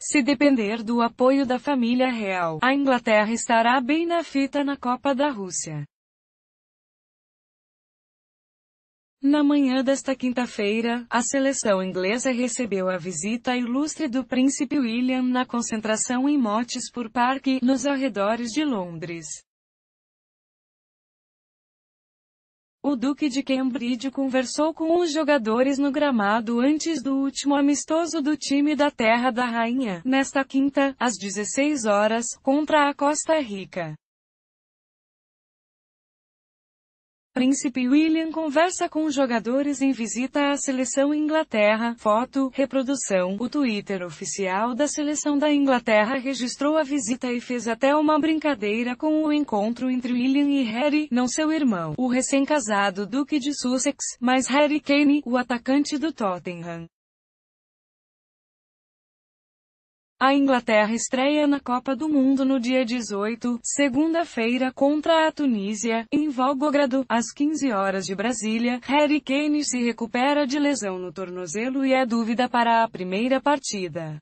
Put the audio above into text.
Se depender do apoio da família real, a Inglaterra estará bem na fita na Copa da Rússia. Na manhã desta quinta-feira, a seleção inglesa recebeu a visita ilustre do príncipe William na concentração em Motes por Parque, nos arredores de Londres. O Duque de Cambridge conversou com os jogadores no gramado antes do último amistoso do time da Terra da Rainha, nesta quinta, às 16 horas, contra a Costa Rica. Príncipe William conversa com jogadores em visita à seleção Inglaterra. Foto, reprodução. O Twitter oficial da seleção da Inglaterra registrou a visita e fez até uma brincadeira com o encontro entre William e Harry, não seu irmão, o recém-casado Duque de Sussex, mas Harry Kane, o atacante do Tottenham. A Inglaterra estreia na Copa do Mundo no dia 18, segunda-feira, contra a Tunísia, em Volgogrado, às 15 horas de Brasília. Harry Kane se recupera de lesão no tornozelo e é dúvida para a primeira partida.